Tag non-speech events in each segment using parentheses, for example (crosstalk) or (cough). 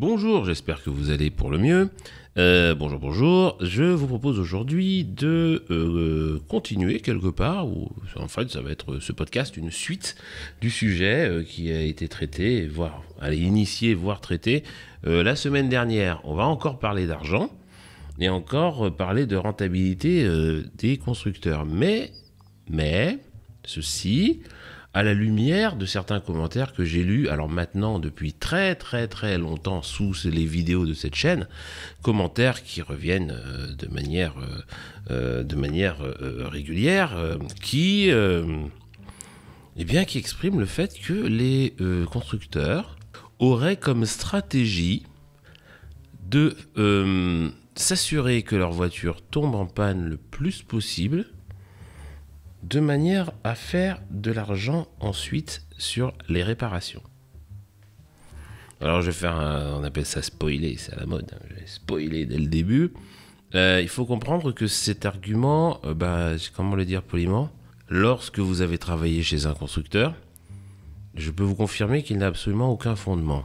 Bonjour, j'espère que vous allez pour le mieux. Euh, bonjour, bonjour. Je vous propose aujourd'hui de euh, continuer quelque part, ou en fait, ça va être ce podcast, une suite du sujet euh, qui a été traité, voire initié, voire traité la semaine dernière. On va encore parler d'argent et encore parler de rentabilité des constructeurs. Mais, mais, ceci à la lumière de certains commentaires que j'ai lus, alors maintenant depuis très très très longtemps sous les vidéos de cette chaîne, commentaires qui reviennent euh, de manière, euh, euh, de manière régulière, qui, eh bien, qui expriment le fait que les constructeurs auraient comme stratégie de s'assurer que leur voiture tombe en panne le plus possible de manière à faire de l'argent ensuite sur les réparations. Alors je vais faire, un, on appelle ça spoiler, c'est à la mode, hein, spoiler dès le début. Euh, il faut comprendre que cet argument, euh, bah, comment le dire poliment, lorsque vous avez travaillé chez un constructeur, je peux vous confirmer qu'il n'a absolument aucun fondement.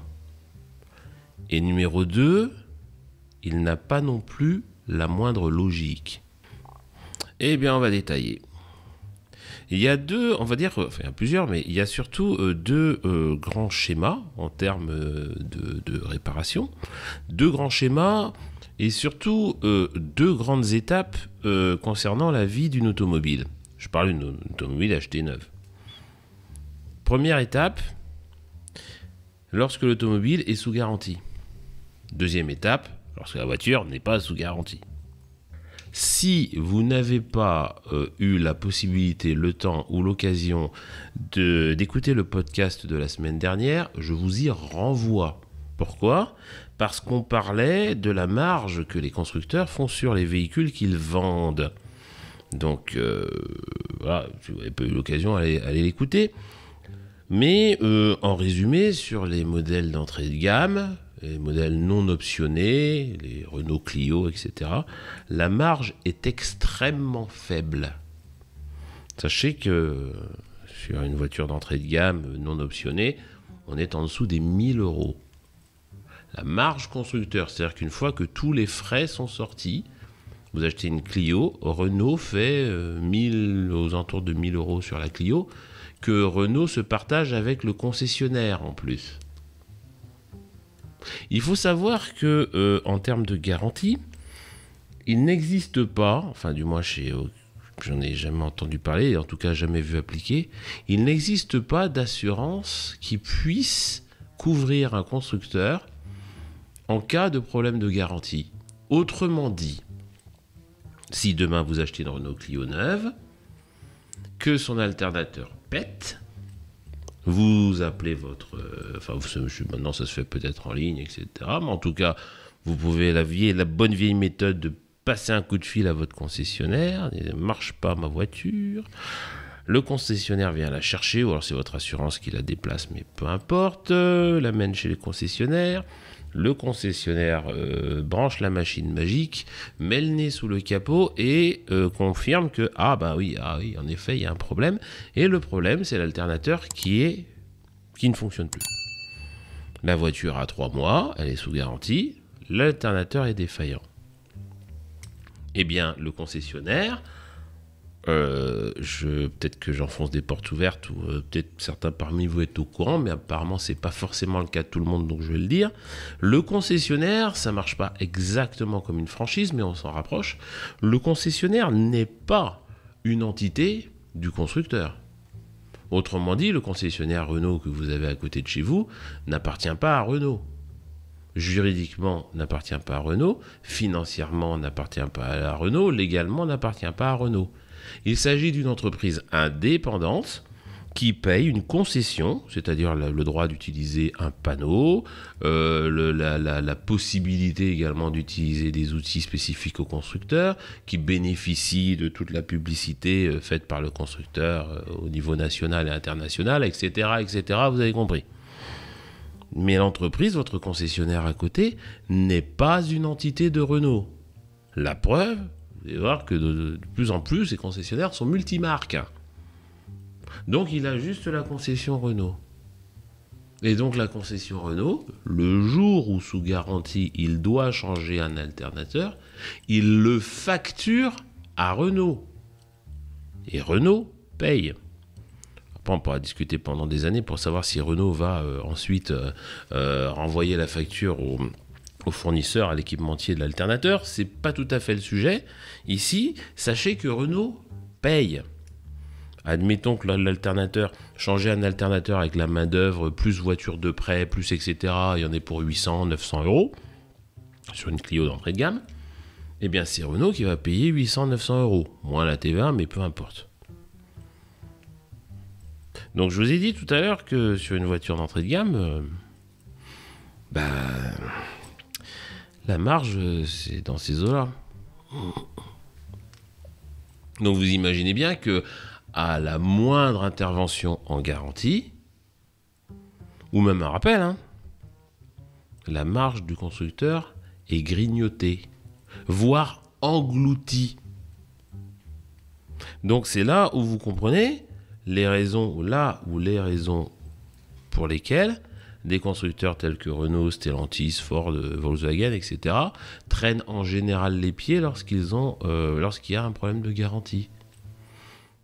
Et numéro 2, il n'a pas non plus la moindre logique. Eh bien, on va détailler. Il y a deux, on va dire, enfin plusieurs, mais il y a surtout euh, deux euh, grands schémas en termes euh, de, réparation. Deux grands schémas et surtout deux grandes étapes concernant la vie d'une automobile. Je parle d'une automobile achetée neuve. Première étape, lorsque l'automobile est sous garantie. Deuxième étape, lorsque la voiture n'est pas sous garantie. Si vous n'avez pas euh, eu la possibilité, le temps ou l'occasion d'écouter le podcast de la semaine dernière, je vous y renvoie. Pourquoi Parce qu'on parlait de la marge que les constructeurs font sur les véhicules qu'ils vendent. Donc euh, voilà, si vous n'avez pas eu l'occasion, allez l'écouter. Mais euh, en résumé, sur les modèles d'entrée de gamme, les modèles non optionnés, les Renault Clio, etc., la marge est extrêmement faible. Sachez que sur une voiture d'entrée de gamme non optionnée, on est en dessous des 1000 euros. La marge constructeur, c'est-à-dire qu'une fois que tous les frais sont sortis, vous achetez une Clio, Renault fait 1000, euh, aux entours de 1000 euros sur la Clio, que Renault se partage avec le concessionnaire en plus. Il faut savoir que euh, en termes de garantie, il n'existe pas, enfin du moins chez euh, j'en ai jamais entendu parler, en tout cas jamais vu appliquer, il n'existe pas d'assurance qui puisse couvrir un constructeur en cas de problème de garantie. Autrement dit, si demain vous achetez une Renault Clio neuve, que son alternateur pète, vous appelez votre. Euh, enfin, maintenant, ça se fait peut-être en ligne, etc. Mais en tout cas, vous pouvez la, vieille, la bonne vieille méthode de passer un coup de fil à votre concessionnaire. Ne marche pas ma voiture. Le concessionnaire vient la chercher, ou alors c'est votre assurance qui la déplace, mais peu importe, euh, l'amène chez le concessionnaire le concessionnaire euh, branche la machine magique, met le nez sous le capot et euh, confirme que ah bah oui, ah oui, en effet, il y a un problème. Et le problème, c'est l'alternateur qui est qui ne fonctionne plus. La voiture a trois mois, elle est sous garantie, l'alternateur est défaillant. Eh bien, le concessionnaire euh, je peut-être que j'enfonce des portes ouvertes ou euh, peut-être certains parmi vous êtes au courant, mais apparemment c'est pas forcément le cas de tout le monde, donc je vais le dire. Le concessionnaire, ça marche pas exactement comme une franchise, mais on s'en rapproche. Le concessionnaire n'est pas une entité du constructeur. Autrement dit, le concessionnaire Renault que vous avez à côté de chez vous n'appartient pas à Renault juridiquement n'appartient pas à Renault, financièrement n'appartient pas à Renault, légalement n'appartient pas à Renault. Il s'agit d'une entreprise indépendante qui paye une concession, c'est-à-dire le droit d'utiliser un panneau, euh, la, possibilité également d'utiliser des outils spécifiques au constructeur, qui bénéficie de toute la publicité euh, faite par le constructeur euh, au niveau national et international, etc., etc. Vous avez compris. Mais l'entreprise, votre concessionnaire à côté, n'est pas une entité de Renault. La preuve, allez voir que de, plus en plus, les concessionnaires sont multimarques. Donc il a juste la concession Renault. Et donc la concession Renault, le jour où sous garantie il doit changer un alternateur, il le facture à Renault. Et Renault paye. Après, on pourra discuter pendant des années pour savoir si Renault va euh, ensuite euh, euh, renvoyer la facture au au fournisseur, à l'équipementier de l'alternateur. C'est pas tout à fait le sujet. Ici, sachez que Renault paye. Admettons que l'alternateur, changer un alternateur avec la main-d'œuvre, plus voiture de prêt, plus etc., il y en est pour 800, 900 euros sur une Clio d'entrée de gamme. et eh bien, c'est Renault qui va payer 800, 900 euros, moins la TVA, mais peu importe. Donc, je vous ai dit tout à l'heure que sur une voiture d'entrée de gamme, euh, bah la marge, euh, c'est dans ces eaux-là. Donc vous imaginez bien que à la moindre intervention en garantie, ou même un rappel, hein, la marge du constructeur est grignotée, voire engloutie. Donc c'est là où vous comprenez les raisons, là ou les raisons pour lesquelles des constructeurs tels que Renault, Stellantis, Ford, euh, Volkswagen, etc., traînent en général les pieds lorsqu'ils euh, lorsqu'il y a un problème de garantie.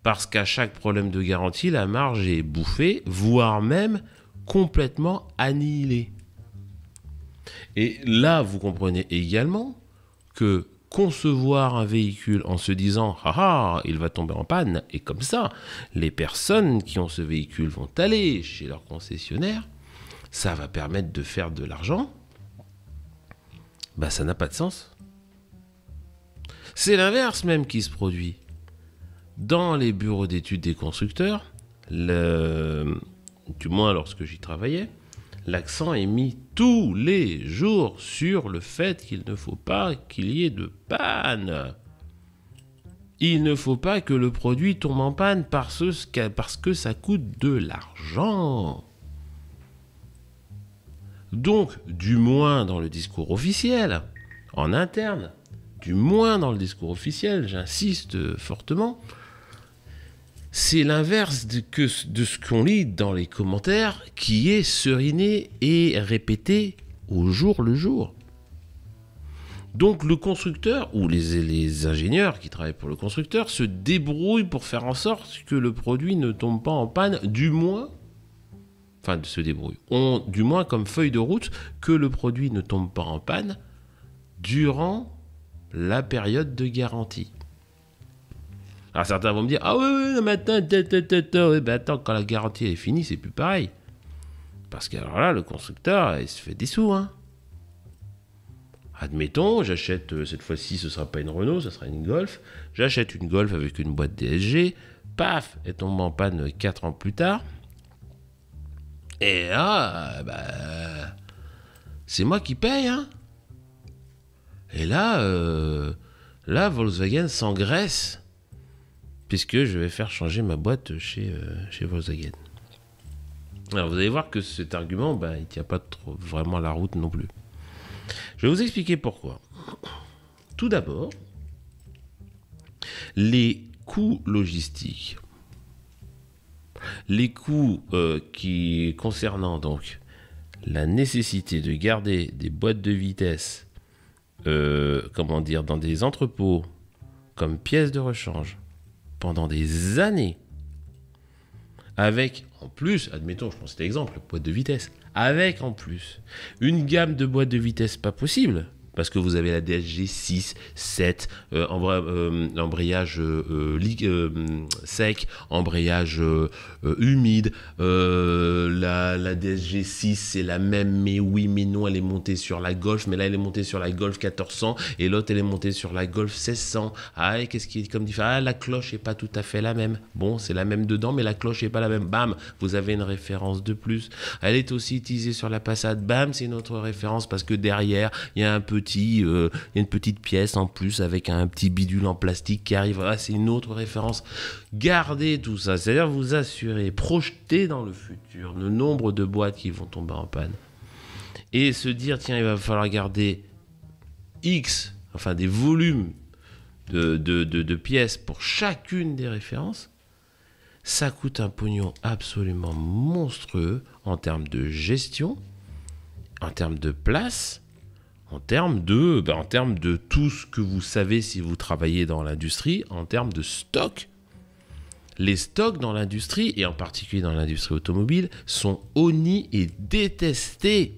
Parce qu'à chaque problème de garantie, la marge est bouffée, voire même complètement annihilée. Et là, vous comprenez également que concevoir un véhicule en se disant ah ah il va tomber en panne et comme ça les personnes qui ont ce véhicule vont aller chez leur concessionnaire ça va permettre de faire de l'argent, bah ça n'a pas de sens. C'est l'inverse même qui se produit. Dans les bureaux d'études des constructeurs, du moins lorsque j'y travaillais, l'accent est mis tous les jours sur le fait qu'il ne faut pas qu'il y ait de panne. Il ne faut pas que le produit tombe en panne parce que ça coûte de l'argent. Donc, du moins dans le discours officiel, en interne, du moins dans le discours officiel, j'insiste fortement, c'est l'inverse de, ce qu'on lit dans les commentaires qui est seriné et répété au jour le jour. Donc le constructeur ou les ingénieurs qui travaillent pour le constructeur se débrouillent pour faire en sorte que le produit ne tombe pas en panne, du moins enfin se débrouille, ont du moins comme feuille de route que le produit ne tombe pas en panne durant la période de garantie. Alors certains vont me dire Ah oui, oui, mais ben attends, quand la garantie est finie, c'est plus pareil. Parce que alors là, le constructeur, il se fait des sous. Hein. Admettons, j'achète, euh, cette fois-ci, ce ne sera pas une Renault, ce sera une Golf. J'achète une Golf avec une boîte DSG. Paf, elle tombe en panne 4 ans plus tard. Et là, bah, c'est moi qui paye, hein. Et là, euh, là, Volkswagen s'engraisse, puisque je vais faire changer ma boîte chez, euh, chez Volkswagen. Alors vous allez voir que cet argument, bah, il tient pas trop, vraiment la route non plus. Je vais vous expliquer pourquoi. Tout d'abord, les coûts logistiques les coûts euh, qui concernant donc la nécessité de garder des boîtes de vitesse, euh, comment dire, dans des entrepôts comme pièces de rechange pendant des années, avec en plus, admettons, je prends cet exemple, boîte de vitesse, avec en plus une gamme de boîtes de vitesse pas possible parce que vous avez la DSG 6, 7, embrayage euh, euh, euh, sec, embrayage humide. La, DSG 6, c'est la même, mais oui, mais non, elle est montée sur la Golf, mais là, elle est montée sur la Golf 1400 et l'autre, elle est montée sur la Golf 1600. Ah, qu'est-ce qui est comme différent Ah, la cloche est pas tout à fait la même. Bon, c'est la même dedans, mais la cloche est pas la même. Bam, vous avez une référence de plus. Elle est aussi utilisée sur la passade. Bam, c'est une référence parce que derrière, il y a un petit euh, il y une petite pièce en plus avec un petit bidule en plastique qui arrive. Ah, c'est une autre référence. Gardez tout ça, c'est-à-dire vous assurez, projetez dans le futur le nombre de boîtes qui vont tomber en panne et se dire tiens, il va falloir garder X, enfin des volumes de, de pièces pour chacune des références ça coûte un pognon absolument monstrueux en termes de gestion, en termes de place, en termes de, ben, en termes de tout ce que vous savez si vous travaillez dans l'industrie, en termes de stock. Les stocks dans l'industrie, et en particulier dans l'industrie automobile, sont honnis et détestés.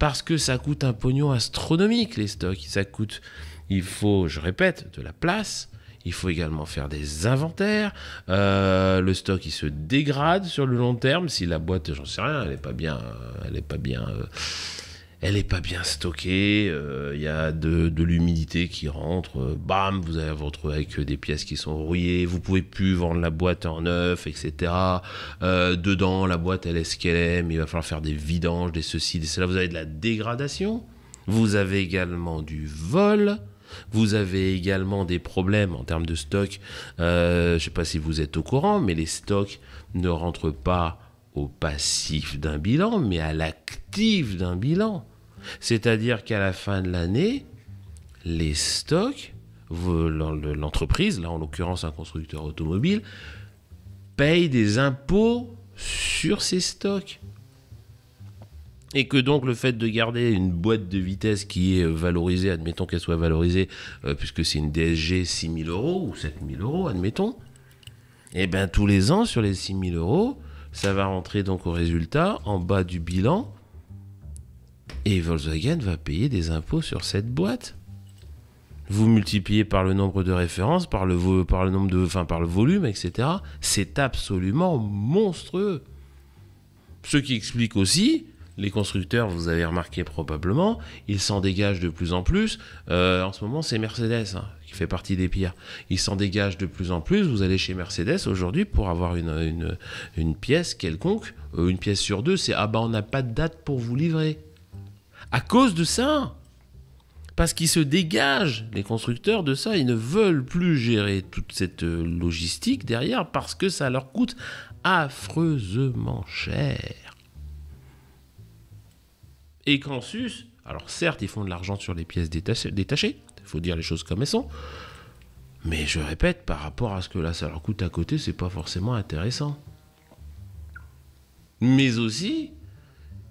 Parce que ça coûte un pognon astronomique, les stocks. Ça coûte, il faut, je répète, de la place, il faut également faire des inventaires. Euh, le stock, il se dégrade sur le long terme. Si la boîte, j'en sais rien, elle n'est pas bien, elle est pas bien euh, elle est pas bien stockée, il euh, y a de, l'humidité qui rentre, euh, bam, vous allez vous retrouver avec euh, des pièces qui sont rouillées, vous pouvez plus vendre la boîte en neuf, etc. dedans, la boîte, elle est ce qu'elle est, mais il va falloir faire des vidanges, des ceci, des cela. Vous avez de la dégradation, vous avez également du vol. Vous avez également des problèmes en termes de stock. je ne sais pas si vous êtes au courant, mais les stocks ne rentrent pas au passif d'un bilan, mais à l'actif d'un bilan. C'est-à-dire qu'à la fin de l'année, les stocks, l'entreprise, là en l'occurrence un constructeur automobile, paye des impôts sur ces stocks. Et que donc le fait de garder une boîte de vitesse qui est euh, valorisée, admettons qu'elle soit valorisée, euh, puisque c'est une DSG 6000 euros ou 7000 euros, admettons, et eh bien tous les ans sur les 6000 euros, ça va rentrer donc au résultat en bas du bilan et Volkswagen va payer des impôts sur cette boîte. Vous multipliez par le nombre de références, par le, par le, nombre de, par le volume, etc. C'est absolument monstrueux. Ce qui explique aussi les constructeurs, vous avez remarqué probablement, ils s'en dégagent de plus en plus. Euh, en ce moment, c'est Mercedes hein, qui fait partie des pires. Ils s'en dégagent de plus en plus. Vous allez chez Mercedes aujourd'hui pour avoir une, une pièce quelconque, euh, une pièce sur deux, c'est ah ben on n'a pas de date pour vous livrer à cause de ça. Parce qu'ils se dégagent, les constructeurs, de ça. Ils ne veulent plus gérer toute cette euh, logistique derrière parce que ça leur coûte affreusement cher. Et qu'en sus, alors certes, ils font de l'argent sur les pièces détachées, il faut dire les choses comme elles sont, mais je répète, par rapport à ce que là ça leur coûte à côté, c'est pas forcément intéressant. Mais aussi,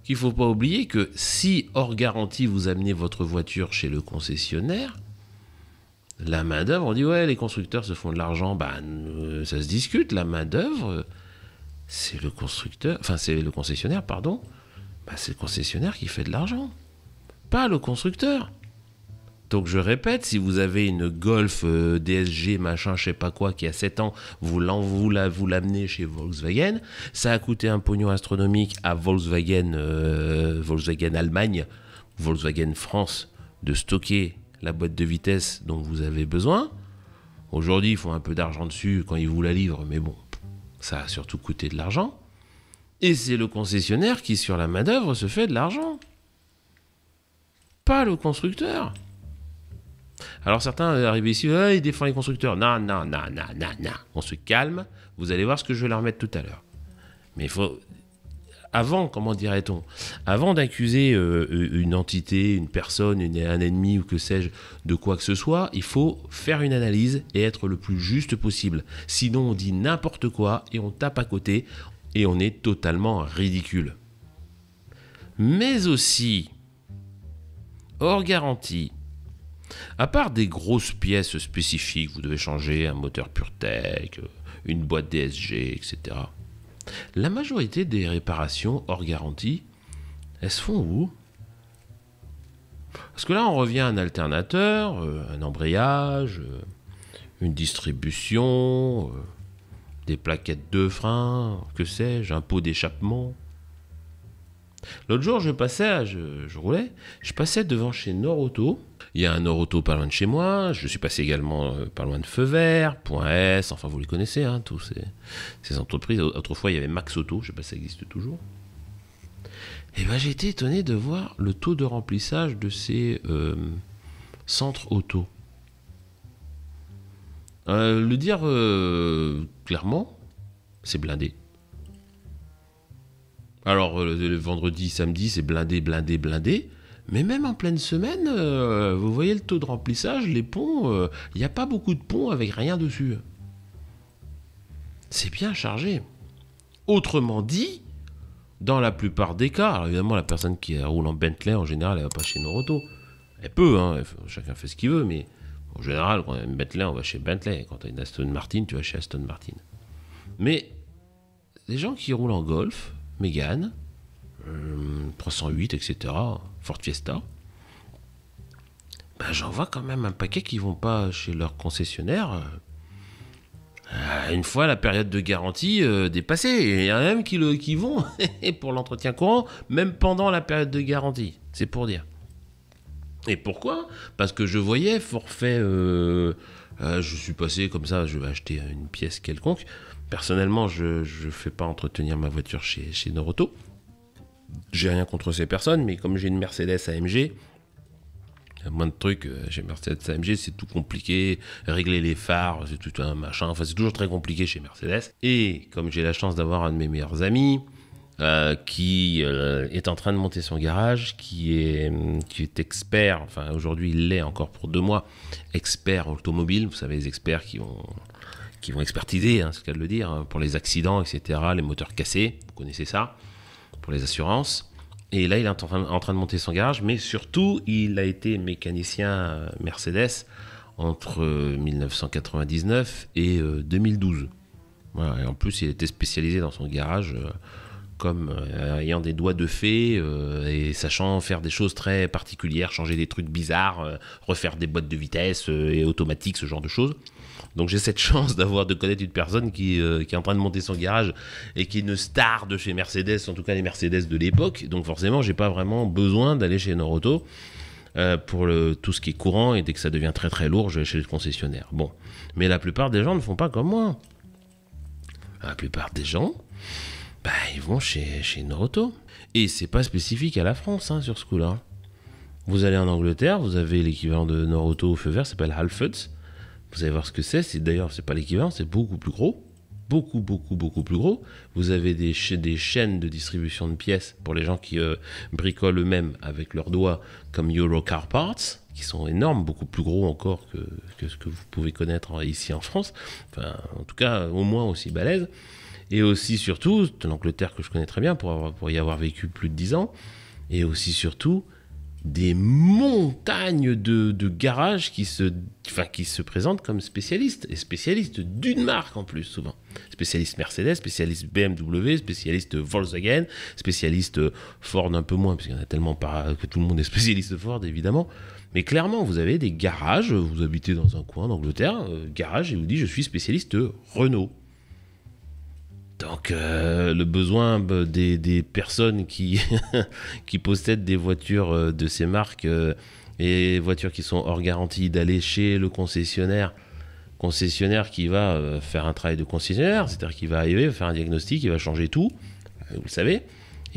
qu'il ne faut pas oublier que si hors garantie vous amenez votre voiture chez le concessionnaire, la main-d'œuvre, on dit ouais, les constructeurs se font de l'argent, bah, euh, ça se discute, la main-d'œuvre, c'est le constructeur, enfin c'est le concessionnaire, pardon, bah, c'est le concessionnaire qui fait de l'argent, pas le constructeur. Donc je répète, si vous avez une Golf euh, DSG, machin, je sais pas quoi, qui a 7 ans, vous l'amenez chez Volkswagen, ça a coûté un pognon astronomique à Volkswagen, euh, Volkswagen Allemagne, Volkswagen France, de stocker la boîte de vitesse dont vous avez besoin. Aujourd'hui, ils font un peu d'argent dessus quand ils vous la livrent, mais bon, ça a surtout coûté de l'argent. Et c'est le concessionnaire qui, sur la main-d'œuvre, se fait de l'argent. Pas le constructeur. Alors certains arrivent ici, ah, ils défendent les constructeurs. Non, non, non, non, non, non. On se calme. Vous allez voir ce que je vais leur mettre tout à l'heure. Mais il faut, avant, comment dirait-on, avant d'accuser euh, euh, une entité, une personne, un ennemi ou que sais-je, de quoi que ce soit, il faut faire une analyse et être le plus juste possible. Sinon, on dit n'importe quoi et on tape à côté et on est totalement ridicule. Mais aussi, hors garantie, à part des grosses pièces spécifiques, vous devez changer un moteur PureTech, euh, une boîte DSG, etc. La majorité des réparations hors garantie, elles se font où Parce que là, on revient à un alternateur, euh, un embrayage, euh, une distribution, des plaquettes de frein, que sais-je, un pot d'échappement. L'autre jour, je passais, je, je roulais, je passais devant chez Nord il y a un Nord Auto pas loin de chez moi. Je suis passé également euh, pas loin de Feuvert, Point S. Enfin, vous les connaissez, hein, tous ces, entreprises. Autrefois, il y avait Max Auto. Je ne sais pas si ça existe toujours. Et eh ben, j'ai été étonné de voir le taux de remplissage de ces euh, centres auto. Euh, le dire clairement, c'est blindé. Alors, le, vendredi, samedi, c'est blindé, blindé, blindé. Mais même en pleine semaine, euh, vous voyez le taux de remplissage, les ponts, il euh, n'y a pas beaucoup de ponts avec rien dessus. C'est bien chargé. Autrement dit, dans la plupart des cas, évidemment la personne qui roule en Bentley, en général, elle va pas chez Noroto. Elle peut, hein, chacun fait ce qu'il veut, mais en général, quand on a Bentley, on va chez Bentley. Quand tu as une Aston Martin, tu vas chez Aston Martin. Mais les gens qui roulent en Golf, Mégane, 308, euh, etc., Ford Fiesta, ben j'en vois quand même un paquet qui vont pas chez leur concessionnaire. Euh, une fois la période de garantie euh, dépassée, il y en a même qui, le, qui vont (laughs) pour l'entretien courant, même pendant la période de garantie. C'est pour dire. Et pourquoi Parce que je voyais forfait. je suis passé comme ça, je vais acheter une pièce quelconque. Personnellement, je ne fais pas entretenir ma voiture chez, chez Noroto j'ai rien contre ces personnes, mais comme j'ai une Mercedes AMG, euh, moins de trucs. Chez euh, Mercedes AMG, c'est tout compliqué. Régler les phares, c'est tout un machin. Enfin, c'est toujours très compliqué chez Mercedes. Et comme j'ai la chance d'avoir un de mes meilleurs amis, euh, qui est en train de monter son garage, qui est, qui est expert, enfin aujourd'hui il l'est encore pour deux mois, expert automobile, vous savez les experts qui vont, qui vont expertiser, hein, c'est le cas de le dire, hein, pour les accidents, etc., les moteurs cassés, vous connaissez ça pour les assurances. Et là, il est en train, de monter son garage, mais surtout, il a été mécanicien euh, Mercedes entre 1999 euh, et 2012. Euh, et en plus, il était spécialisé dans son garage comme ayant des doigts de fée et sachant faire des choses très particulières, changer des trucs bizarres, refaire des boîtes de vitesse et automatiques, ce genre de choses. Donc j'ai cette chance d'avoir de connaître une personne euh, qui, est en train de monter son garage et qui est une star de chez Mercedes, en tout cas les Mercedes de l'époque. Donc forcément, j'ai pas vraiment besoin d'aller chez Norauto euh, pour tout ce qui est courant et dès que ça devient très très lourd, je vais chez le concessionnaire. Bon, mais la plupart des gens ne font pas comme moi. La plupart des gens, bah, ils vont chez, chez Noroto. Et c'est pas spécifique à la France hein, sur ce coup-là. Vous allez en Angleterre, vous avez l'équivalent de Norauto au feu vert, s'appelle Halfords. Vous allez voir ce que c'est. C'est d'ailleurs, c'est pas l'équivalent, c'est beaucoup plus gros, beaucoup, beaucoup, beaucoup plus gros. Vous avez des, chaînes de distribution de pièces pour les gens qui euh, bricolent eux-mêmes avec leurs doigts, comme Eurocar Parts, qui sont énormes, beaucoup plus gros encore que, ce que vous pouvez connaître ici en France. Enfin, en tout cas, au moins aussi balèze. Et aussi, surtout, l'Angleterre que je connais très bien pour, pour y avoir vécu plus de 10 ans. Et aussi, surtout, des montagnes de, garages qui se, qui se présentent comme spécialistes, et spécialistes d'une marque en plus souvent. Spécialiste Mercedes, spécialiste BMW, spécialiste Volkswagen, spécialiste Ford un peu moins, parce qu'il y en a tellement pas que tout le monde est spécialiste Ford évidemment. Mais clairement, vous avez des garages, vous habitez dans un coin d'Angleterre, euh, garage, et vous dit je suis spécialiste Renault. Donc euh, le besoin des, personnes qui, (laughs) qui possèdent des voitures euh, de ces marques euh, et voitures qui sont hors garantie d'aller chez le concessionnaire, concessionnaire qui va faire un travail de concessionnaire, c'est-à-dire qui va arriver, faire un diagnostic, il va changer tout, vous le savez,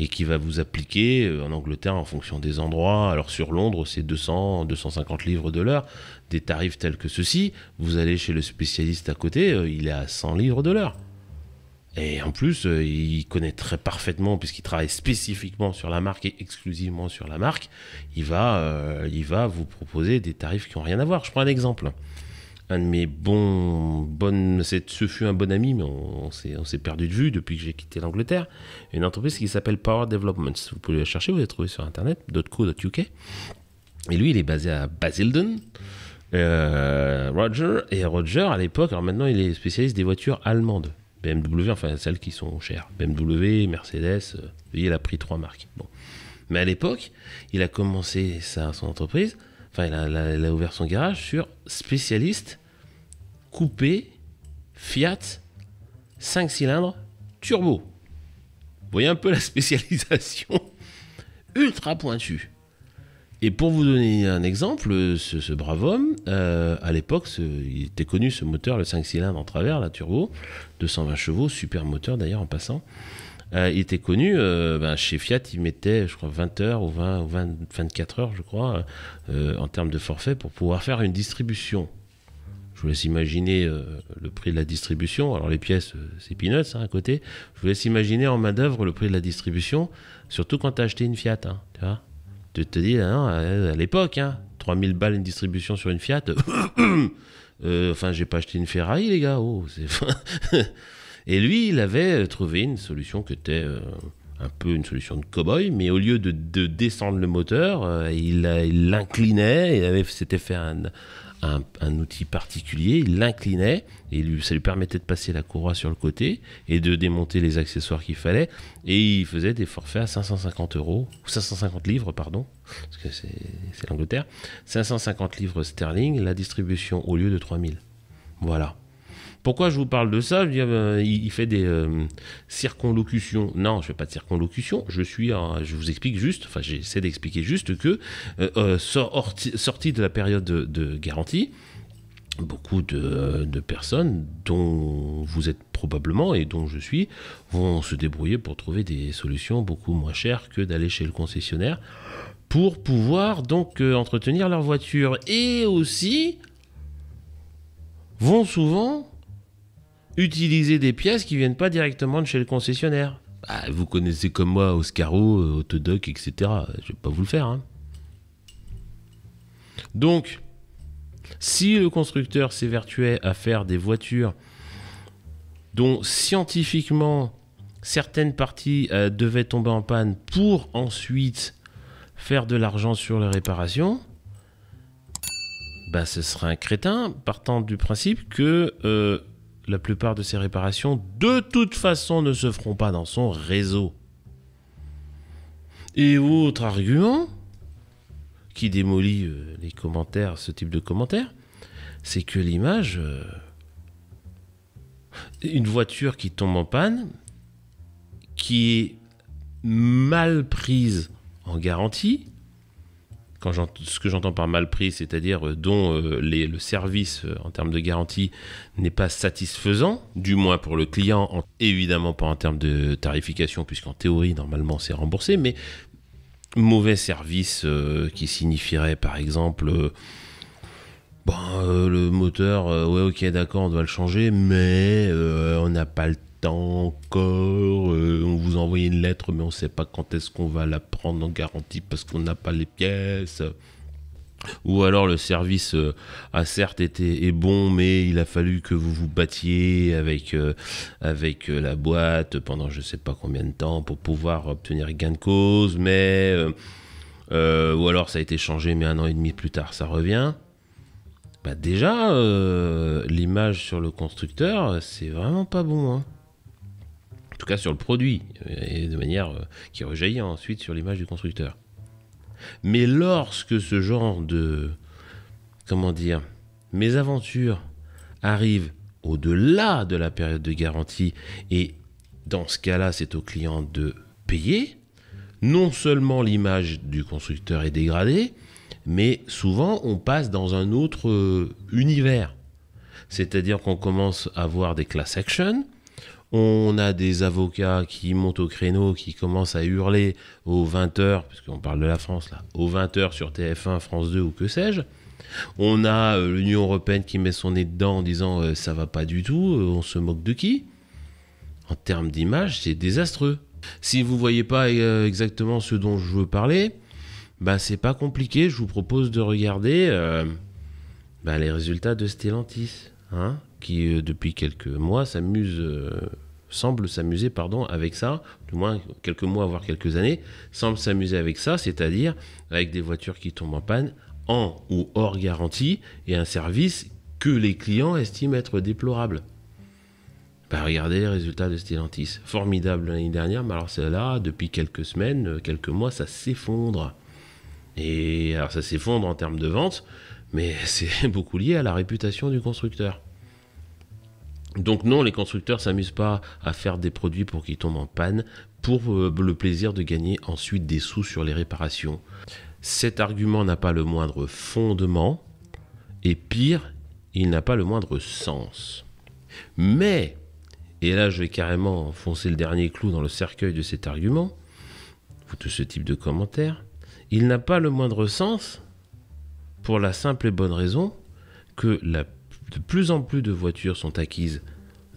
et qui va vous appliquer en Angleterre en fonction des endroits. Alors sur Londres, c'est 200, 250 livres de l'heure, des tarifs tels que ceux-ci, Vous allez chez le spécialiste à côté, il est à 100 livres de l'heure. Et en plus, euh, il connaît très parfaitement, puisqu'il travaille spécifiquement sur la marque et exclusivement sur la marque, il va, euh, il va vous proposer des tarifs qui n'ont rien à voir. Je prends un exemple. Un de mes bons, bonnes, ce fut un bon ami, mais on, on s'est perdu de vue depuis que j'ai quitté l'Angleterre. Une entreprise qui s'appelle Power Developments. Vous pouvez la chercher, vous la trouvez sur internet, .co.uk. Et lui, il est basé à Basildon. Euh, Roger et Roger à l'époque, alors maintenant il est spécialiste des voitures allemandes. BMW, enfin celles qui sont chères. BMW, Mercedes, euh, il a pris trois marques. Mais à l'époque, il a commencé sa, son entreprise, enfin il a, il a ouvert son garage sur spécialiste coupé Fiat 5 cylindres turbo. Vous voyez un peu la spécialisation (laughs) ultra pointue. Et pour vous donner un exemple, ce, brave homme, euh, à l'époque, il était connu ce moteur, le 5 cylindres en travers, la turbo, 220 chevaux, super moteur d'ailleurs en passant. Euh, il était connu, euh, ben, chez Fiat, il mettait, je crois, 20 heures ou, 20, ou 24 heures, je crois, en termes de forfait pour pouvoir faire une distribution. Je vous laisse imaginer le prix de la distribution. Alors les pièces, c'est peanuts hein, à côté. Je vous laisse imaginer en main-d'œuvre le prix de la distribution, surtout quand tu as acheté une Fiat. Hein, tu vois tu te dis, ah euh, à l'époque, hein, 3000 balles une distribution sur une Fiat. (coughs) Euh, enfin, j'ai pas acheté une Ferrari, les gars. Oh, (laughs) Et lui, il avait euh, trouvé une solution qui était un peu une solution de cow-boy, mais au lieu de, descendre le moteur, il l'inclinait, il, avait, s'était fait un, un, outil particulier, il l'inclinait, et ça lui permettait de passer la courroie sur le côté et de démonter les accessoires qu'il fallait. Et il faisait des forfaits à 550 euros, ou 550 livres, pardon, parce que c'est l'Angleterre. 550 livres sterling, la distribution au lieu de 3000. Voilà. Pourquoi je vous parle de ça euh, il, fait des euh, circonlocutions. Non, je fais pas de circonlocutions. Je suis, je vous explique juste. Enfin, j'essaie d'expliquer juste que euh, sorti, de la période de, garantie, beaucoup de, personnes dont vous êtes probablement et dont je suis vont se débrouiller pour trouver des solutions beaucoup moins chères que d'aller chez le concessionnaire pour pouvoir donc entretenir leur voiture et aussi vont souvent utiliser des pièces qui viennent pas directement de chez le concessionnaire. Bah, vous connaissez comme moi Oscaro, euh, Autodoc, etc. Je vais pas vous le faire. Hein. Donc, si le constructeur s'évertuait à faire des voitures dont scientifiquement certaines parties euh, devaient tomber en panne pour ensuite faire de l'argent sur les réparations, bah, ce serait un crétin, partant du principe que euh, la plupart de ces réparations, de toute façon, ne se feront pas dans son réseau. Et autre argument qui démolit euh, les commentaires, ce type de commentaires, c'est que l'image, euh, une voiture qui tombe en panne, qui est mal prise en garantie, quand ce que j'entends par mal pris, c'est-à-dire euh, dont euh, le service euh, en termes de garantie n'est pas satisfaisant, du moins pour le client, évidemment pas en termes de tarification, puisqu'en théorie, normalement, c'est remboursé, mais mauvais service qui signifierait, par exemple, ben, le moteur, ouais, ok, d'accord, on doit le changer, mais on n'a pas le encore, euh, on vous envoyé une lettre, mais on ne sait pas quand est-ce qu'on va la prendre en garantie parce qu'on n'a pas les pièces. Ou alors le service euh, a certes été est bon, mais il a fallu que vous vous battiez avec, euh, avec la boîte pendant je sais pas combien de temps pour pouvoir obtenir gain de cause, mais ou alors ça a été changé, mais un an et demi plus tard ça revient. Bah déjà, l'image sur le constructeur, c'est vraiment pas bon. Hein en tout cas sur le produit, euh, et de manière euh, qui rejaillit ensuite sur l'image du constructeur. Mais lorsque ce genre de, comment dire, mésaventure arrive au-delà de la période de garantie, et dans ce cas-là, c'est au client de payer, non seulement l'image du constructeur est dégradée, mais souvent on passe dans un autre euh, univers. C'est-à-dire qu'on commence à voir des class actions, on a des avocats qui montent au créneau, qui commencent à hurler aux 20h, puisqu'on parle de la France là, aux 20h sur TF1, France 2 ou que sais-je. On a euh, l'Union européenne qui met son nez dedans en disant euh, ça va pas du tout, euh, on se moque de qui En termes d'image, c'est désastreux. Si vous voyez pas exactement ce dont je veux parler, bah c'est pas compliqué, je vous propose de regarder bah, les résultats de Stellantis. Hein qui euh, depuis quelques mois s'amuse, euh, semble s'amuser pardon, avec ça, du moins quelques mois, voire quelques années, semble s'amuser avec ça, c'est-à-dire avec des voitures qui tombent en panne en ou hors garantie et un service que les clients estiment être déplorable. Bah, regardez les résultats de Stellantis. Formidable l'année dernière, mais alors celle-là, depuis quelques semaines, euh, quelques mois, ça s'effondre. Et alors ça s'effondre en termes de vente, mais (laughs) c'est beaucoup lié à la réputation du constructeur. Donc non, les constructeurs s'amusent pas à faire des produits pour qu'ils tombent en panne, pour euh, le plaisir de gagner ensuite des sous sur les réparations. Cet argument n'a pas le moindre fondement, et pire, il n'a pas le moindre sens. Mais, et là je vais carrément enfoncer le dernier clou dans le cercueil de cet argument, ou de ce type de commentaire, il n'a pas le moindre sens pour la simple et bonne raison que la de plus en plus de voitures sont acquises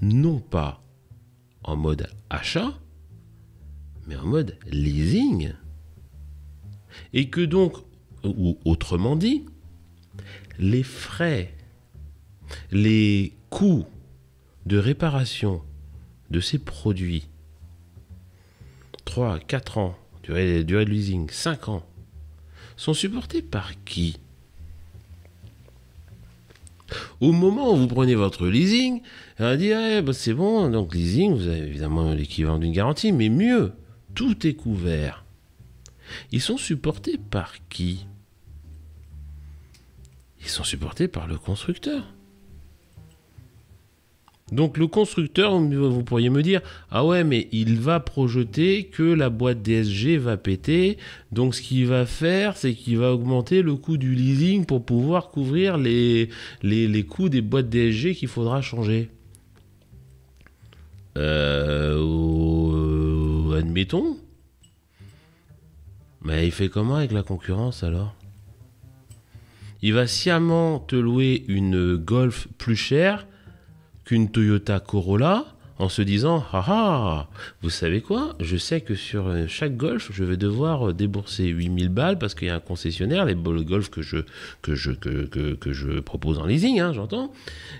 non pas en mode achat, mais en mode leasing. Et que donc, ou autrement dit, les frais, les coûts de réparation de ces produits, 3, 4 ans, durée, de leasing, 5 ans, sont supportés par qui au moment où vous prenez votre leasing, on dit Eh ben, c'est bon, donc leasing, vous avez évidemment l'équivalent d'une garantie, mais mieux, tout est couvert. Ils sont supportés par qui Ils sont supportés par le constructeur. Donc le constructeur, vous pourriez me dire, ah ouais, mais il va projeter que la boîte DSG va péter, donc ce qu'il va faire, c'est qu'il va augmenter le coût du leasing pour pouvoir couvrir les, les, coûts des boîtes DSG qu'il faudra changer. Euh, admettons. Mais il fait comment avec la concurrence alors il va sciemment te louer une Golf plus chère qu'une Toyota Corolla en se disant Ah ah, vous savez quoi Je sais que sur euh, chaque golf, je vais devoir euh, débourser 8000 balles parce qu'il y a un concessionnaire, les balles golf que je, que je, que, je propose en leasing, hein, j'entends.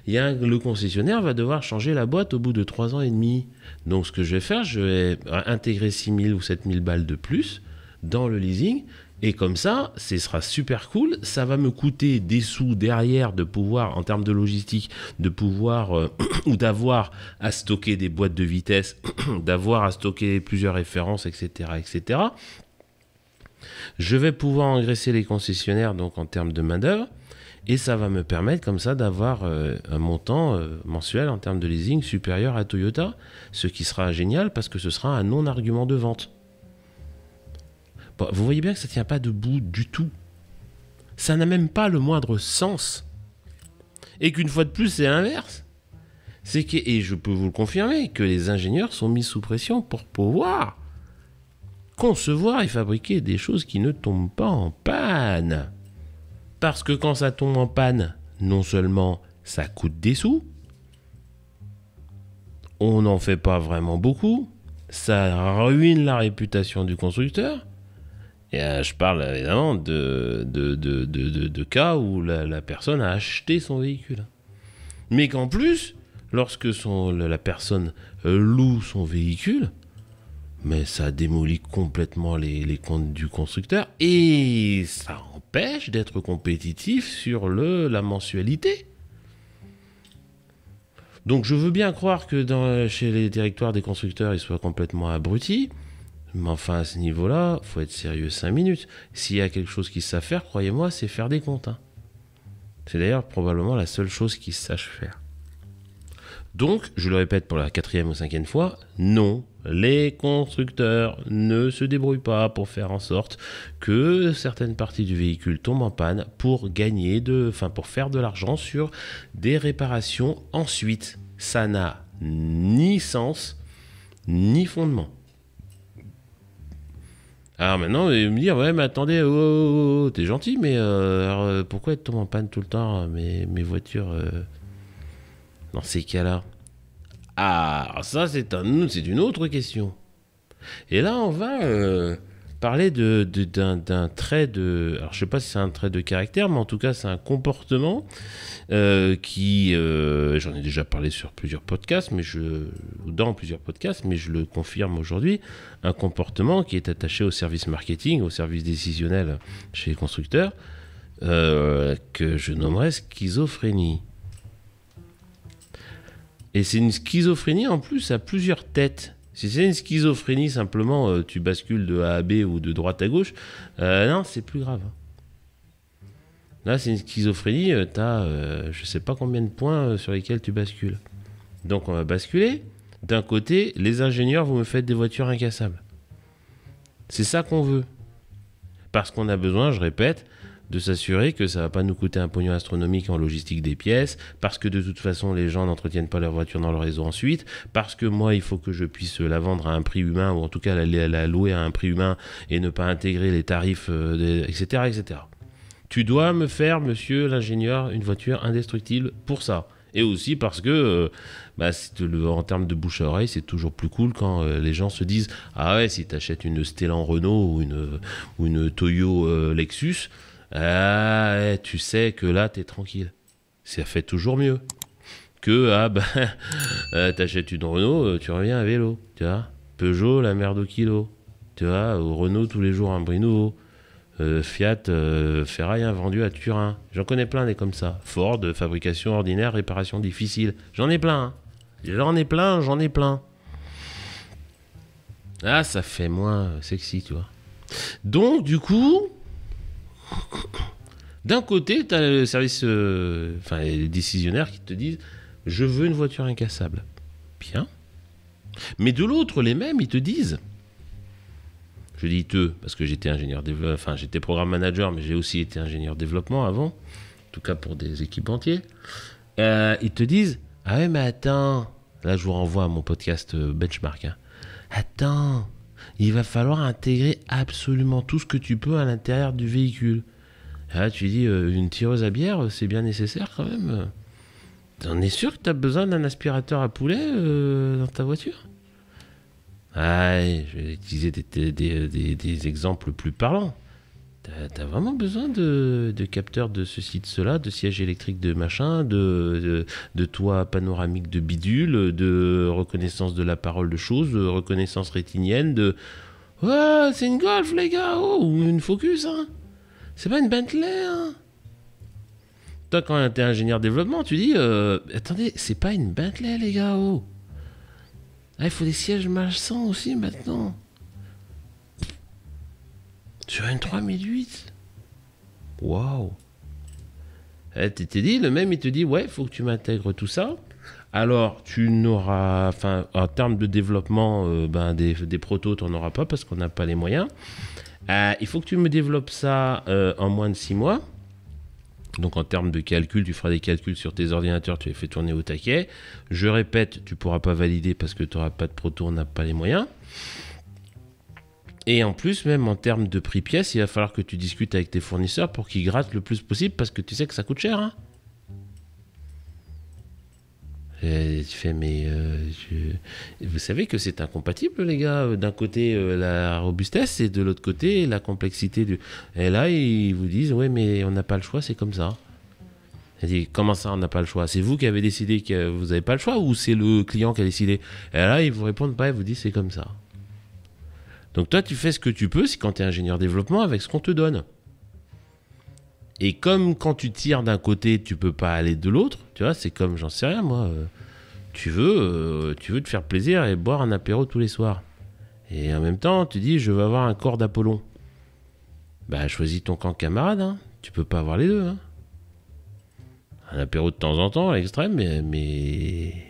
Le concessionnaire va devoir changer la boîte au bout de 3 ans et demi. Donc ce que je vais faire, je vais euh, intégrer 6000 ou 7000 balles de plus dans le leasing et comme ça, ce sera super cool. Ça va me coûter des sous derrière de pouvoir, en termes de logistique, de pouvoir euh, (clears throat) ou d'avoir à stocker des boîtes de vitesse, (clears throat) d'avoir à stocker plusieurs références, etc., etc. Je vais pouvoir engraisser les concessionnaires donc en termes de main d'œuvre. Et ça va me permettre comme ça d'avoir euh, un montant euh, mensuel en termes de leasing supérieur à Toyota, ce qui sera génial parce que ce sera un non-argument de vente. Vous voyez bien que ça ne tient pas debout du tout. Ça n'a même pas le moindre sens. Et qu'une fois de plus, c'est inverse. et je peux vous le confirmer, que les ingénieurs sont mis sous pression pour pouvoir concevoir et fabriquer des choses qui ne tombent pas en panne. Parce que quand ça tombe en panne, non seulement ça coûte des sous, on n'en fait pas vraiment beaucoup, ça ruine la réputation du constructeur, et euh, je parle euh, évidemment de, cas où la, personne a acheté son véhicule. Mais qu'en plus, lorsque la, personne euh, loue son véhicule, mais ça démolit complètement les, comptes du constructeur et ça empêche d'être compétitif sur la mensualité. Donc je veux bien croire que chez les directoires des constructeurs, ils soient complètement abrutis, mais enfin, à ce niveau-là, faut être sérieux 5 minutes. S'il y a quelque chose qui sait faire, croyez-moi, c'est faire des comptes. Hein. C'est d'ailleurs probablement la seule chose qu'ils sache faire. Donc, je le répète pour la quatrième ou cinquième fois, non, les constructeurs ne se débrouillent pas pour faire en sorte que certaines parties du véhicule tombent en panne pour gagner de, enfin pour faire de l'argent sur des réparations ensuite. Ça n'a ni sens ni fondement. Alors maintenant, me dire, ah ouais, mais attendez, oh, oh, oh, t'es gentil, mais euh, euh, pourquoi elles tombent en panne tout le temps, mes, mes voitures, euh, dans ces cas-là Ah, ça, c'est un, une autre question. Et là, on va parler d'un trait de... Alors je sais pas si c'est un trait de caractère, mais en tout cas c'est un comportement euh, qui... Euh, j'en ai déjà parlé sur plusieurs podcasts, mais je... Dans plusieurs podcasts, mais je le confirme aujourd'hui. Un comportement qui est attaché au service marketing, au service décisionnel chez les constructeurs, euh, que je nommerais schizophrénie. Et c'est une schizophrénie en plus à plusieurs têtes. Si c'est une schizophrénie, simplement, euh, tu bascules de A à B ou de droite à gauche, euh, non, c'est plus grave. Là, c'est une schizophrénie, euh, tu as je je sais pas combien de points sur lesquels tu bascules. Donc, on va basculer. D'un côté, les ingénieurs, vous me faites des voitures incassables. C'est ça qu'on veut. Parce qu'on a besoin, je répète, de s'assurer que ça va pas nous coûter un pognon astronomique en logistique des pièces, parce que de toute façon les gens n'entretiennent pas leur voiture dans le réseau ensuite, parce que moi il faut que je puisse la vendre à un prix humain, ou en tout cas la, la louer à un prix humain et ne pas intégrer les tarifs, etc., euh, etc. Tu dois me faire, monsieur l'ingénieur, une voiture indestructible pour ça et aussi parce que euh, bah, en termes de bouche à oreille c'est toujours plus cool quand euh, les gens se disent ah ouais si t'achètes une Stellan Renault ou une, ou une Toyo Lexus ah, eh, tu sais que là, t'es tranquille. Ça fait toujours mieux que ah ben, (laughs) euh, t'achètes une Renault, euh, tu reviens à vélo, tu vois. Peugeot, la merde au kilo, tu vois. Au Renault tous les jours un brin nouveau. Euh, Fiat, ferraille vendu à Turin. J'en connais plein des comme ça. Ford, fabrication ordinaire, réparation difficile. J'en ai plein. Hein. J'en ai plein, j'en ai plein. Ah, ça fait moins sexy, tu vois. Donc, du coup, d'un côté, tu as le service, euh, enfin les décisionnaires qui te disent Je veux une voiture incassable. Bien. Mais de l'autre, les mêmes, ils te disent Je dis te, parce que j'étais ingénieur enfin j'étais programme manager, mais j'ai aussi été ingénieur développement avant, en tout cas pour des équipes entières. Euh, ils te disent Ah ouais, mais attends, là je vous renvoie à mon podcast euh, Benchmark. Hein. Attends, il va falloir intégrer absolument tout ce que tu peux à l'intérieur du véhicule. Ah, tu dis, euh, une tireuse à bière, euh, c'est bien nécessaire quand même. T'en es sûr que t'as besoin d'un aspirateur à poulet euh, dans ta voiture Ah, je vais utiliser des exemples plus parlants. T'as vraiment besoin de, capteurs de ceci, de cela, de sièges électriques, de machin, de, toits toit panoramique de bidule, de reconnaissance de la parole de choses, de reconnaissance rétinienne, de. c'est une Golf, les gars oh, Ou une Focus, hein C'est pas une Bentley, hein Toi, quand t'es ingénieur développement, tu dis euh, Attendez, c'est pas une Bentley, les gars oh. Ah, il faut des sièges malsants aussi maintenant sur un 3008 Waouh eh, T'es dit, le même, il te dit, ouais, il faut que tu m'intègres tout ça. Alors, tu n'auras, enfin, en termes de développement, euh, ben, des, des protos, tu n'en auras pas parce qu'on n'a pas les moyens. Euh, il faut que tu me développes ça euh, en moins de 6 mois. Donc en termes de calcul, tu feras des calculs sur tes ordinateurs, tu les fais tourner au taquet. Je répète, tu pourras pas valider parce que tu n'auras pas de proto, on n'a pas les moyens. Et en plus, même en termes de prix pièce, il va falloir que tu discutes avec tes fournisseurs pour qu'ils grattent le plus possible parce que tu sais que ça coûte cher. Hein tu fais, mais euh, vous savez que c'est incompatible, les gars. Euh, d'un côté, euh, la robustesse et de l'autre côté, la complexité. Et là, ils vous disent, ouais, mais on n'a pas le choix, c'est comme ça. dit, comment ça, on n'a pas le choix C'est vous qui avez décidé que vous n'avez pas le choix ou c'est le client qui a décidé Et là, ils vous répondent pas, ils vous disent, c'est comme ça. Donc toi, tu fais ce que tu peux, c'est quand tu es ingénieur développement, avec ce qu'on te donne. Et comme quand tu tires d'un côté, tu peux pas aller de l'autre, tu vois, c'est comme, j'en sais rien, moi, euh, tu, veux, euh, tu veux te faire plaisir et boire un apéro tous les soirs. Et en même temps, tu dis, je veux avoir un corps d'Apollon. Bah, choisis ton camp camarade, hein. tu peux pas avoir les deux. Hein. Un apéro de temps en temps à l'extrême, mais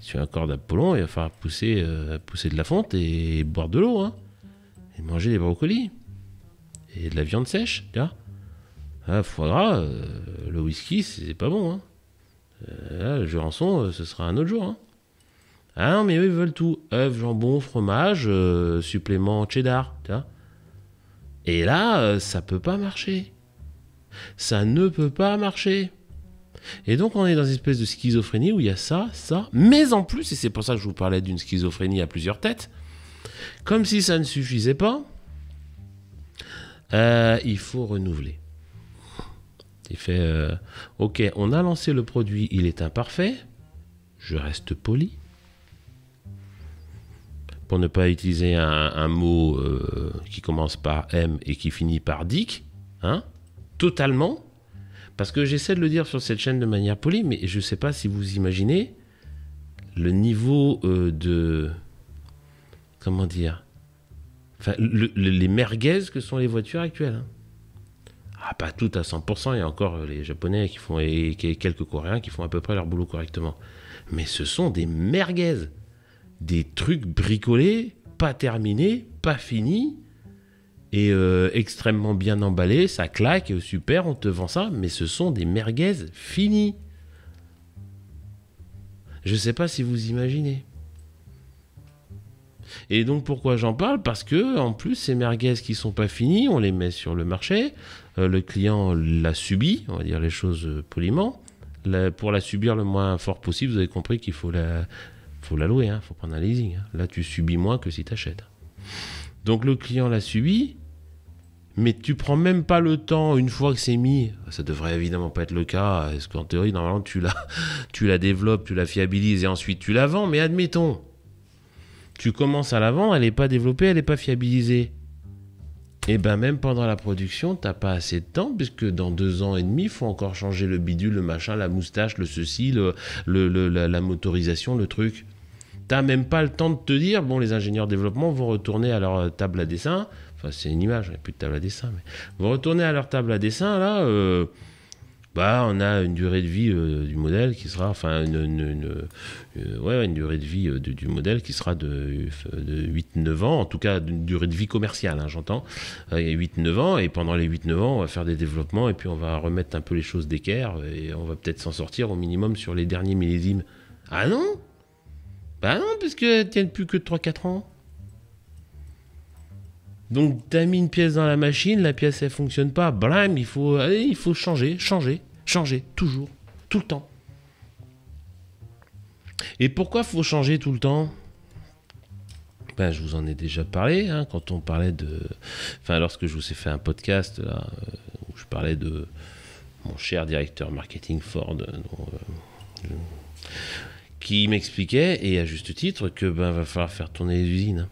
sur un corps d'Apollon, il va falloir euh, pousser, de la fonte et boire de l'eau, hein. et manger des brocolis, et de la viande sèche, tu Ah, foie euh, le whisky, c'est pas bon, hein. euh, le Jurançon, ce sera un autre jour, hein. Ah non, mais eux, ils veulent tout. œufs, jambon, fromage, supplément cheddar, tu vois. Et là, ça peut pas marcher. Ça ne peut pas marcher. Et donc on est dans une espèce de schizophrénie où il y a ça, ça, mais en plus, et c'est pour ça que je vous parlais d'une schizophrénie à plusieurs têtes, comme si ça ne suffisait pas, euh, il faut renouveler. Il fait, euh, ok, on a lancé le produit, il est imparfait, je reste poli. Pour ne pas utiliser un, mot euh, qui commence par M et qui finit par dick, hein, totalement parce que j'essaie de le dire sur cette chaîne de manière polie, mais je ne sais pas si vous imaginez le niveau euh, de... Comment dire les merguez que sont les voitures actuelles. Hein. Ah, pas toutes à 100%, il y a encore euh, les Japonais qui font, et quelques Coréens qui font à peu près leur boulot correctement. Mais ce sont des merguez. Des trucs bricolés, pas terminés, pas finis, et euh, extrêmement bien emballé, ça claque, euh, super, on te vend ça, mais ce sont des merguez finis. Je ne sais pas si vous imaginez. Et donc pourquoi j'en parle Parce que en plus ces merguez qui sont pas finis on les met sur le marché, euh, le client l'a subit, on va dire les choses poliment. pour la subir le moins fort possible, vous avez compris qu'il faut la, louer, hein, faut prendre un leasing. Hein. Là tu subis moins que si tu achètes. Donc le client l'a subit mais tu prends même pas le temps une fois que c'est mis. Ça devrait évidemment pas être le cas. Est-ce qu'en théorie, normalement, tu la, (laughs) tu la développes, tu la fiabilises et ensuite tu la vends. Mais admettons, tu commences à la vendre, elle n'est pas développée, elle n'est pas fiabilisée. Et eh ben même pendant la production, t'as pas assez de temps puisque dans deux ans et demi, faut encore changer le bidule, le machin, la moustache, le ceci, la motorisation, le truc t'as même pas le temps de te dire, bon, les ingénieurs développement vont retourner à leur euh, table à dessin. Enfin, c'est une image, il n'y a plus de table à dessin, mais vont retourner à leur table à dessin, là. Euh, bah, on a une durée de vie euh, du modèle qui sera, enfin, une, une, ouais, une durée de vie du modèle qui sera de, 8-9 ans, en tout cas, une durée de vie commerciale, hein, j'entends, 8-9 ans, et pendant les 8-9 ans, on va faire des développements, et puis on va remettre un peu les choses d'équerre, et on va peut-être s'en sortir au minimum sur les derniers millésimes. Ah non bah non, parce qu'elles tiennent plus que 3-4 ans. Donc t'as mis une pièce dans la machine, la pièce elle fonctionne pas, blam, il faut, il faut changer, changer, changer, toujours, tout le temps. Et pourquoi faut changer tout le temps ben, je vous en ai déjà parlé hein, quand on parlait de, enfin lorsque je vous ai fait un podcast euh, où je parlais de mon cher directeur marketing Ford, euh, euh, qui m'expliquait, et à juste titre, que ben va falloir faire tourner les usines.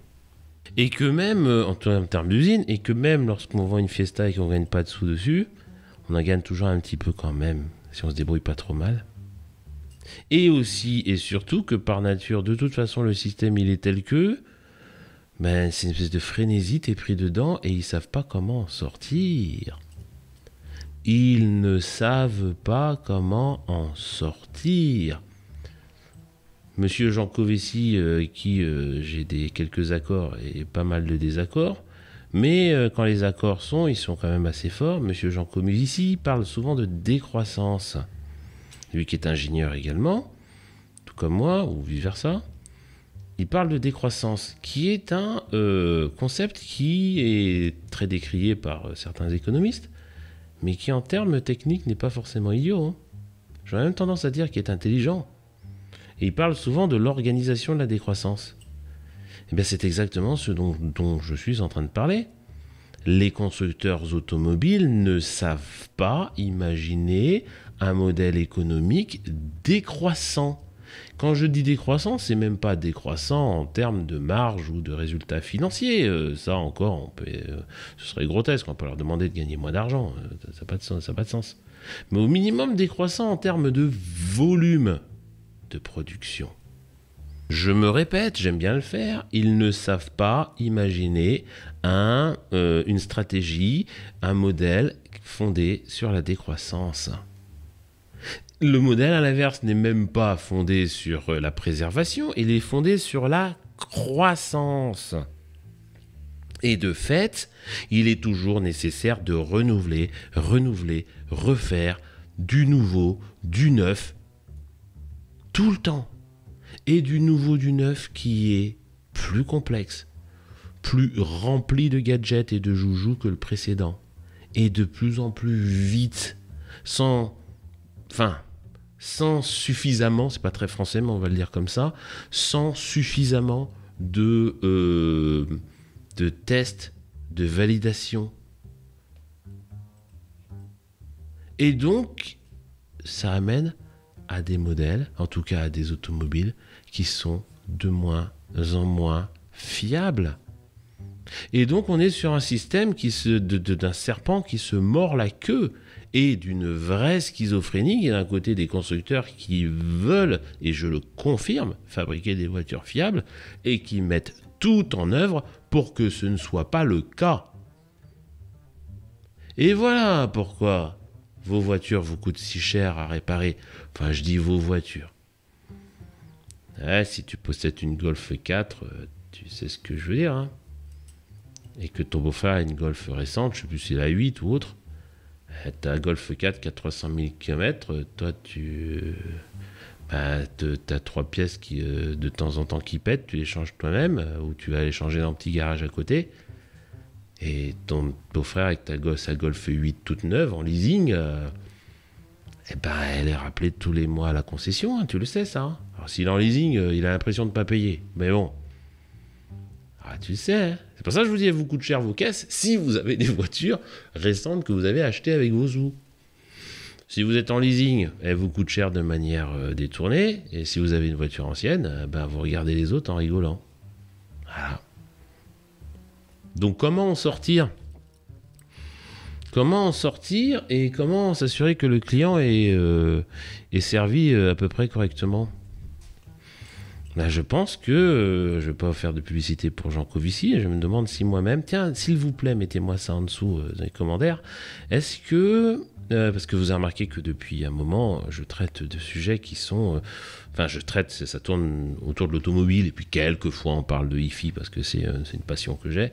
Et que même, euh, en termes d'usine, et que même lorsqu'on vend une fiesta et qu'on gagne pas de sous dessus, on en gagne toujours un petit peu quand même, si on se débrouille pas trop mal. Et aussi et surtout que par nature, de toute façon, le système il est tel que, ben c'est une espèce de frénésie, t'es pris dedans et ils savent pas comment en sortir. Ils ne savent pas comment en sortir. Monsieur Jean Covessy, euh, qui euh, j'ai des quelques accords et pas mal de désaccords, mais euh, quand les accords sont, ils sont quand même assez forts. Monsieur Jean Covici parle souvent de décroissance. Lui qui est ingénieur également, tout comme moi, ou vice versa, il parle de décroissance, qui est un concept qui est très décrié par certains économistes, mais qui en termes techniques n'est pas forcément idiot. Hein. J'aurais même tendance à dire qu'il est intelligent et il parle souvent de l'organisation de la décroissance. Et eh bien, c'est exactement ce dont, je suis en train de parler. Les constructeurs automobiles ne savent pas imaginer un modèle économique décroissant. Quand je dis décroissant, c'est même pas décroissant en termes de marge ou de résultats financiers. Euh, ça encore, euh, ce serait grotesque. On peut leur demander de gagner moins d'argent. Euh, ça n'a pas, de sens. Mais au minimum décroissant en termes de volume de production. Je me répète, j'aime bien le faire, ils ne savent pas imaginer un, euh, une stratégie, un modèle fondé sur la décroissance. Le modèle à l'inverse n'est même pas fondé sur euh, la préservation, il est fondé sur la croissance. Et de fait, il est toujours nécessaire de renouveler, renouveler, refaire du nouveau, du neuf, tout le temps. Et du nouveau, du neuf qui est plus complexe, plus rempli de gadgets et de joujoux que le précédent. Et de plus en plus vite, sans. Enfin, sans suffisamment, c'est pas très français, mais on va le dire comme ça, sans suffisamment de, euh, de tests, de validation. Et donc, ça amène à des modèles, en tout cas à des automobiles, qui sont de moins en moins fiables. Et donc on est sur un système qui se, d'un serpent qui se mord la queue et d'une vraie schizophrénie. Il y d'un côté des constructeurs qui veulent, et je le confirme, fabriquer des voitures fiables et qui mettent tout en œuvre pour que ce ne soit pas le cas. Et voilà pourquoi vos voitures vous coûtent si cher à réparer. Enfin, je dis vos voitures. Eh, si tu possèdes une Golf 4, euh, tu sais ce que je veux dire. Hein. et que ton beau-frère a une Golf récente, je sais plus c'est a 8 ou autre. Eh, Ta Golf 4 qui a 300 000 km, toi tu. Euh, bah, t'as trois pièces qui euh, de temps en temps qui pètent, tu les changes toi-même ou tu vas les changer dans un petit garage à côté et ton beau-frère avec ta gosse à Golf 8 toute neuve en leasing, euh, eh ben, elle est rappelée tous les mois à la concession, hein, tu le sais ça. Hein. Alors s'il est en leasing, euh, il a l'impression de ne pas payer. Mais bon. Ah, tu le sais. Hein. C'est pour ça que je vous dis, elle vous coûte cher vos caisses si vous avez des voitures récentes que vous avez achetées avec vos sous. Si vous êtes en leasing, elle vous coûte cher de manière euh, détournée. Et si vous avez une voiture ancienne, ben, vous regardez les autres en rigolant. Voilà. Donc comment en sortir Comment en sortir et comment s'assurer que le client est, euh, servi euh, à peu près correctement ben, je pense que euh, je ne vais pas faire de publicité pour Jean Covici. je me demande si moi-même, tiens, s'il vous plaît, mettez-moi ça en dessous dans les commentaires. Est-ce que, parce que vous avez remarqué que depuis un moment, je traite de sujets qui sont enfin je traite, ça tourne autour de l'automobile, et puis quelquefois on parle de hi-fi parce que c'est euh, une passion que j'ai.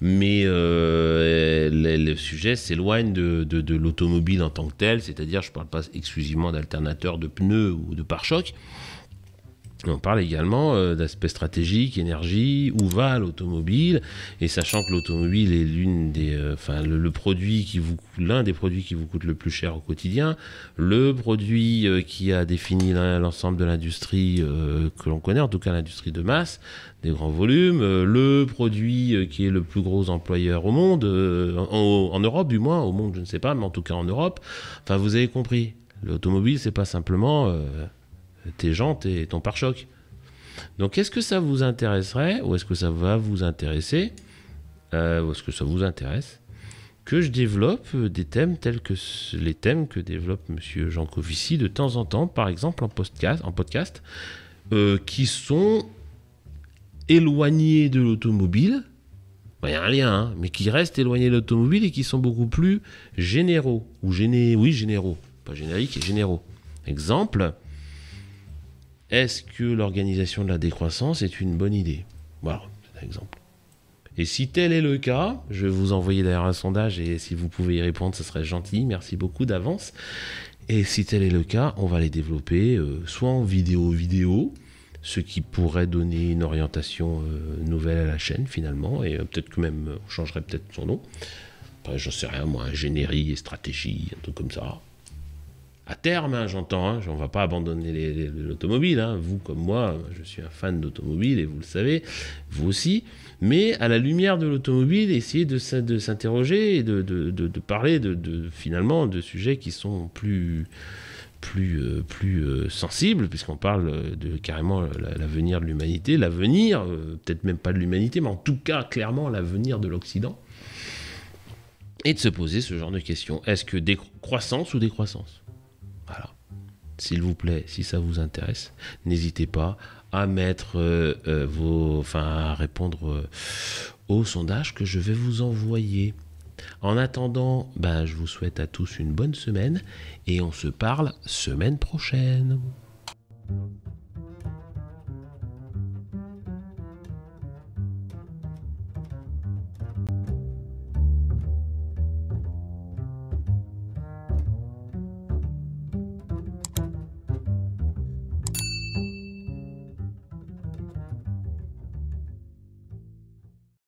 Mais euh, le, sujet s'éloigne de, de l'automobile en tant que tel, c'est-à-dire je ne parle pas exclusivement d'alternateurs de pneus ou de pare-chocs on parle également euh, d'aspect stratégique, énergie, où va l'automobile, et sachant que l'automobile est l'une des, euh, le, produit qui vous, l'un des produits qui vous coûte le plus cher au quotidien, le produit euh, qui a défini l'ensemble de l'industrie que l'on connaît, en tout cas l'industrie de masse, des grands volumes, le produit qui est le plus gros employeur au monde, en, Europe du moins, au monde je ne sais pas, mais en tout cas en Europe. Enfin vous avez compris, l'automobile c'est pas simplement tes jantes et ton pare-choc. Donc est-ce que ça vous intéresserait, ou est-ce que ça va vous intéresser, euh, ou est-ce que ça vous intéresse, que je développe des thèmes tels que les thèmes que développe Monsieur Jean Covici de temps en temps, par exemple en podcast, en podcast euh, qui sont éloignés de l'automobile. Il y a un lien, hein, mais qui restent éloignés de l'automobile et qui sont beaucoup plus généraux, ou oui, généraux, pas génériques, généraux. Exemple, est-ce que l'organisation de la décroissance est une bonne idée Voilà, c'est un exemple. Et si tel est le cas, je vais vous envoyer d'ailleurs un sondage et si vous pouvez y répondre, ce serait gentil. Merci beaucoup d'avance. Et si tel est le cas, on va les développer euh, soit en vidéo-vidéo, ce qui pourrait donner une orientation euh, nouvelle à la chaîne finalement, et euh, peut-être que même on changerait peut-être son nom. Après, j'en sais rien, moi, ingénierie et stratégie, un truc comme ça à terme, hein, j'entends, hein, on ne va pas abandonner l'automobile, hein. vous comme moi, je suis un fan d'automobile et vous le savez, vous aussi, mais à la lumière de l'automobile, essayer de, s'interroger et de, de parler finalement de sujets qui sont plus euh, euh, sensibles, puisqu'on parle euh, de carrément l'avenir de l'humanité, l'avenir, peut-être même pas de l'humanité, mais en tout cas, clairement, l'avenir de l'Occident, et de se poser ce genre de questions. Est-ce que des ou décroissance s'il vous plaît, si ça vous intéresse, n'hésitez pas à mettre euh, euh, vos, enfin, à répondre euh, au sondage que je vais vous envoyer. En attendant, bah, je vous souhaite à tous une bonne semaine et on se parle semaine prochaine.